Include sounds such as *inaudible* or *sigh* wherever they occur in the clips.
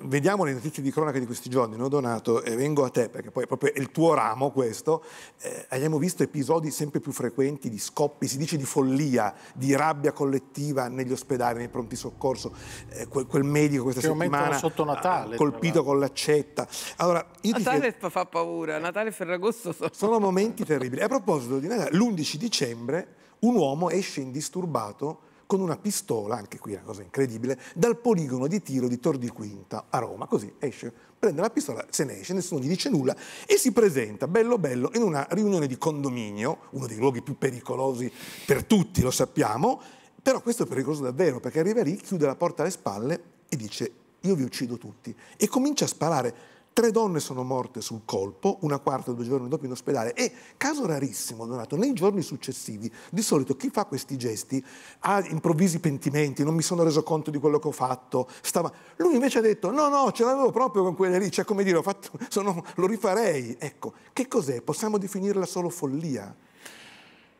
Vediamo le notizie di cronaca di questi giorni, no Donato, e vengo a te perché poi è proprio il tuo ramo questo, eh, abbiamo visto episodi sempre più frequenti di scoppi, si dice di follia, di rabbia collettiva negli ospedali, nei pronti soccorso, eh, quel, quel, medico questa settimana sotto Natale, colpito con l'accetta. Allora, Natale chiedo... fa paura, Natale e Ferragosto sono... *laughs* sono momenti terribili. A proposito di Natale, l'11 dicembre un uomo esce indisturbato con una pistola, anche qui è una cosa incredibile, dal poligono di tiro di Tor di Quinta a Roma. Così esce, prende la pistola, se ne esce, nessuno gli dice nulla e si presenta, bello bello, in una riunione di condominio, uno dei luoghi più pericolosi per tutti, lo sappiamo, però questo è pericoloso davvero perché arriva lì, chiude la porta alle spalle e dice io vi uccido tutti e comincia a sparare Tre donne sono morte sul colpo, una quarta due giorni dopo in ospedale e, caso rarissimo Donato, nei giorni successivi, di solito chi fa questi gesti ha improvvisi pentimenti, non mi sono reso conto di quello che ho fatto, stava... lui invece ha detto no, no, ce l'avevo proprio con quelle lì, cioè come dire, fatto, *laughs* sono, lo rifarei. Ecco, che cos'è? Possiamo definirla solo follia?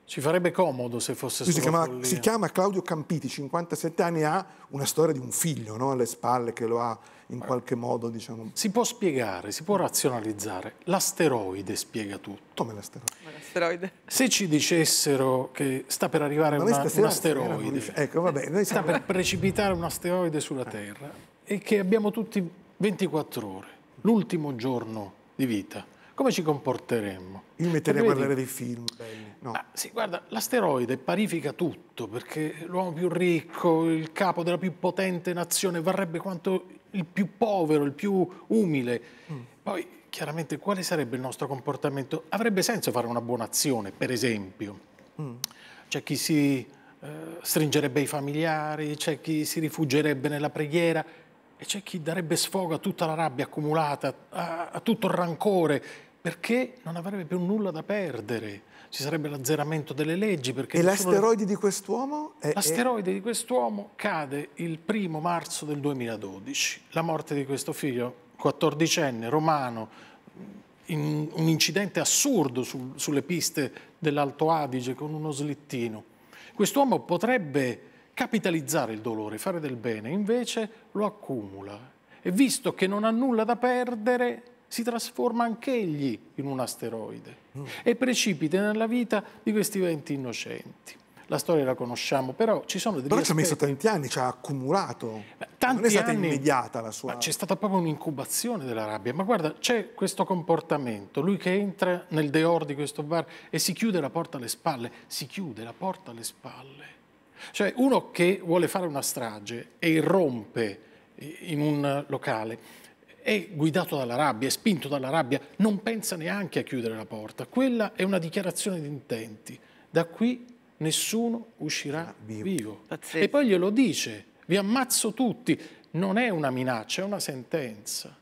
Ci farebbe comodo se fosse stato. si chiama, si chiama Claudio Campiti, 57 anni, ha una storia di un figlio no? alle spalle che lo ha in qualche modo, diciamo... Si può spiegare, si può razionalizzare. L'asteroide spiega tutto. Come l'asteroide? Se ci dicessero che sta per arrivare una, un asteroide, dice... ecco, vabbè, siamo... sta per precipitare un asteroide sulla Terra e che abbiamo tutti 24 ore, l'ultimo giorno di vita, come ci comporteremmo? Io metterei a guardare dei film belli. No. Ah, sì, guarda, l'asteroide parifica tutto, perché l'uomo più ricco, il capo della più potente nazione, varrebbe quanto il più povero, il più umile. Mm. Poi, chiaramente, quale sarebbe il nostro comportamento? Avrebbe senso fare una buona azione, per esempio. Mm. C'è chi si eh, stringerebbe ai familiari, c'è chi si rifugierebbe nella preghiera, e c'è chi darebbe sfogo a tutta la rabbia accumulata, a, a tutto il rancore, perché non avrebbe più nulla da perdere. Ci sarebbe l'azzeramento delle leggi. e l'asteroide le... di quest'uomo? È... L'asteroide di quest'uomo cade il primo marzo del 2012. La morte di questo figlio, 14enne, romano, in un incidente assurdo su, sulle piste dell'Alto Adige con uno slittino. Quest'uomo potrebbe capitalizzare il dolore, fare del bene, invece lo accumula e visto che non ha nulla da perdere si trasforma anch'egli in un asteroide mm. e precipita nella vita di questi venti innocenti. La storia la conosciamo, però ci sono degli Però ci ha messo tanti anni, ci ha accumulato. Ma tanti non è stata anni, immediata la sua... Ma C'è stata proprio un'incubazione della rabbia. Ma guarda, c'è questo comportamento, lui che entra nel deor di questo bar e si chiude la porta alle spalle, si chiude la porta alle spalle cioè uno che vuole fare una strage e irrompe in un locale è guidato dalla rabbia, è spinto dalla rabbia, non pensa neanche a chiudere la porta. Quella è una dichiarazione di intenti. Da qui nessuno uscirà ah, vivo. vivo. E poi glielo dice, vi ammazzo tutti. Non è una minaccia, è una sentenza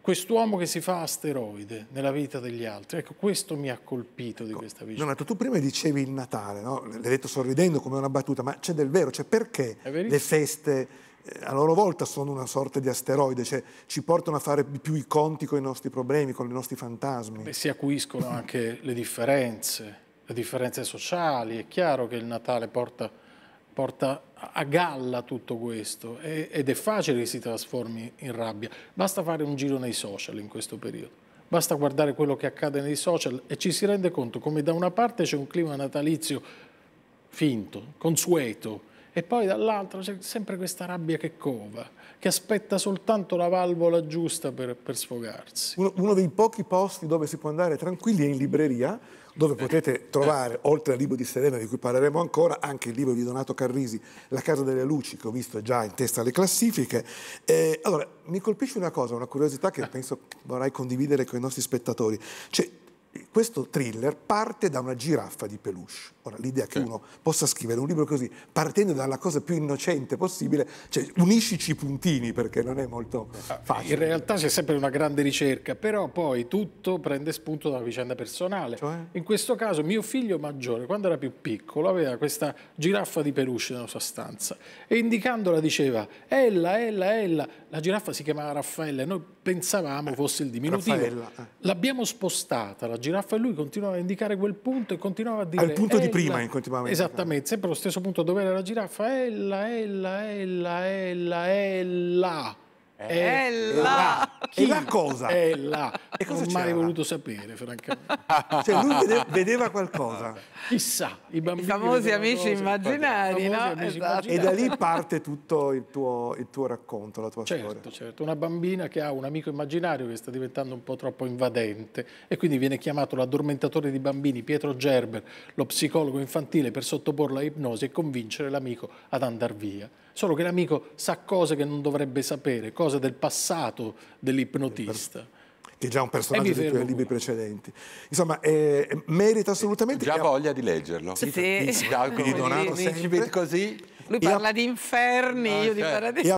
quest'uomo che si fa asteroide nella vita degli altri. Ecco, questo mi ha colpito di ecco, questa vicenda. Donato, tu prima dicevi il Natale, no? l'hai detto sorridendo come una battuta, ma c'è del vero, cioè perché le feste eh, a loro volta sono una sorta di asteroide, cioè ci portano a fare più i conti con i nostri problemi, con i nostri fantasmi. Beh, si acuiscono anche le differenze, le differenze sociali. È chiaro che il Natale porta porta a galla tutto questo ed è facile che si trasformi in rabbia. Basta fare un giro nei social in questo periodo. Basta guardare quello che accade nei social e ci si rende conto come da una parte c'è un clima natalizio finto, consueto, e poi dall'altra c'è sempre questa rabbia che cova, che aspetta soltanto la valvola giusta per, per sfogarsi. Uno, uno, dei pochi posti dove si può andare tranquilli è in libreria, dove eh. potete trovare, oltre al libro di Serena di cui parleremo ancora, anche il libro di Donato Carrisi, La casa delle luci, che ho visto già in testa alle classifiche. Eh, allora, mi colpisce una cosa, una curiosità che eh. penso vorrai condividere con i nostri spettatori. Cioè, questo thriller parte da una giraffa di peluche. Ora, l'idea che uno possa scrivere un libro così, partendo dalla cosa più innocente possibile, cioè uniscici i puntini perché non è molto eh, facile. In realtà c'è sempre una grande ricerca, però poi tutto prende spunto dalla vicenda personale. Cioè? In questo caso mio figlio maggiore, quando era più piccolo, aveva questa giraffa di peluche nella sua stanza e indicandola diceva «Ella, Ella, Ella». La giraffa si chiamava Raffaella e noi pensavamo fosse il diminutivo. Eh. L'abbiamo spostata la giraffa e lui continuava a indicare quel punto e continuava a dire... Al punto di prima continuava a Esattamente, sempre lo stesso punto dove era la giraffa. Ella, ella, ella, ella, ella. Ella. Ella. Chi? Ella cosa? Ella. E cosa non ho mai voluto sapere, francamente. *laughs* cioè, lui vedeva qualcosa. Chissà, i bambini. I famosi amici cose, immaginari, no? Amici esatto. immaginari. E da lì parte tutto il tuo, il tuo racconto, la tua certo, storia. Certo, certo. Una bambina che ha un amico immaginario che sta diventando un po' troppo invadente e quindi viene chiamato l'addormentatore di bambini Pietro Gerber, lo psicologo infantile, per sottoporla a ipnosi e convincere l'amico ad andare via solo che l'amico sa cose che non dovrebbe sapere, cose del passato dell'ipnotista che è già un personaggio dei tuoi libri precedenti. Insomma, eh, merita assolutamente... Già voglia di leggerlo. Sì, sì. sì. Di Donato mi, sempre. così. Lui parla di inferni, ah, io di certo. paradiso.